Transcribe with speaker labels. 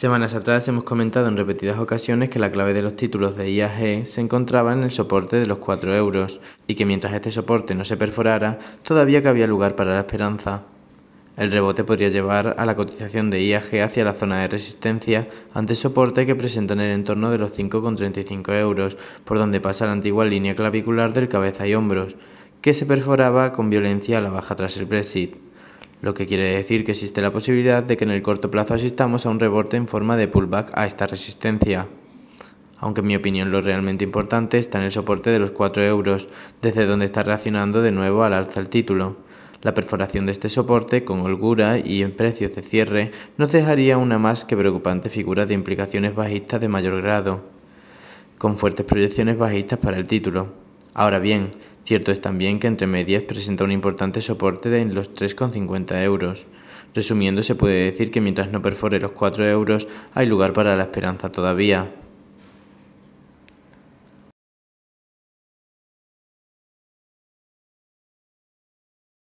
Speaker 1: Semanas atrás hemos comentado en repetidas ocasiones que la clave de los títulos de IAG se encontraba en el soporte de los 4 euros y que mientras este soporte no se perforara, todavía cabía lugar para la esperanza. El rebote podría llevar a la cotización de IAG hacia la zona de resistencia ante soporte que presenta en el entorno de los 5,35 euros, por donde pasa la antigua línea clavicular del cabeza y hombros, que se perforaba con violencia a la baja tras el Brexit lo que quiere decir que existe la posibilidad de que en el corto plazo asistamos a un rebote en forma de pullback a esta resistencia. Aunque en mi opinión lo realmente importante está en el soporte de los 4 euros, desde donde está reaccionando de nuevo al alza el título. La perforación de este soporte, con holgura y en precios de cierre, nos dejaría una más que preocupante figura de implicaciones bajistas de mayor grado, con fuertes proyecciones bajistas para el título. Ahora bien, Cierto es también que entre medias presenta un importante soporte de los 3,50 euros. Resumiendo, se puede decir que mientras no perfore los 4 euros, hay lugar para la esperanza todavía.